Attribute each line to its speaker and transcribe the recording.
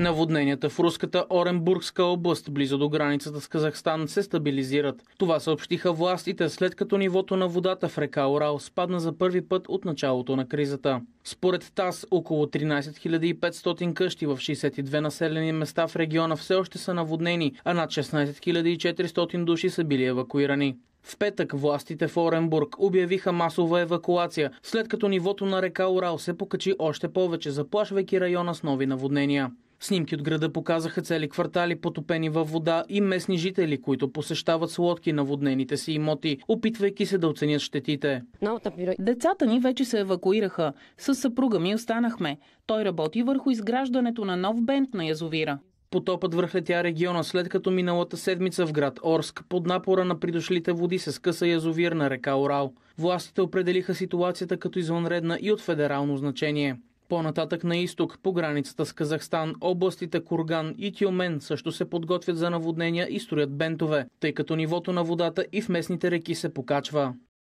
Speaker 1: Наводненията в руската Оренбургска област, близо до границата с Казахстан, се стабилизират. Това съобщиха властите, след като нивото на водата в река Орал спадна за първи път от началото на кризата. Според ТАС, около 13 500 къщи в 62 населени места в региона все още са наводнени, а над 16 400 души са били евакуирани. В петък властите в Оренбург обявиха масова евакуация, след като нивото на река Орал се покачи още повече, заплашвайки района с нови наводнения. Снимки от града показаха цели квартали потопени във вода и местни жители, които посещават с лодки на воднените си имоти, опитвайки се да оценят щетите.
Speaker 2: Децата ни вече се евакуираха. С съпруга ми останахме. Той работи върху изграждането на нов бент
Speaker 1: на язовира. Потопът върхлетя региона след като миналата седмица в град Орск под напора на придошлите води се скъса язовир на река Орал. Властите определиха ситуацията като извънредна и от федерално значение. По-нататък на изток, по границата с Казахстан, областите Курган и Тюмен също се подготвят за наводнения и строят бентове, тъй като нивото на водата и в местните реки се покачва.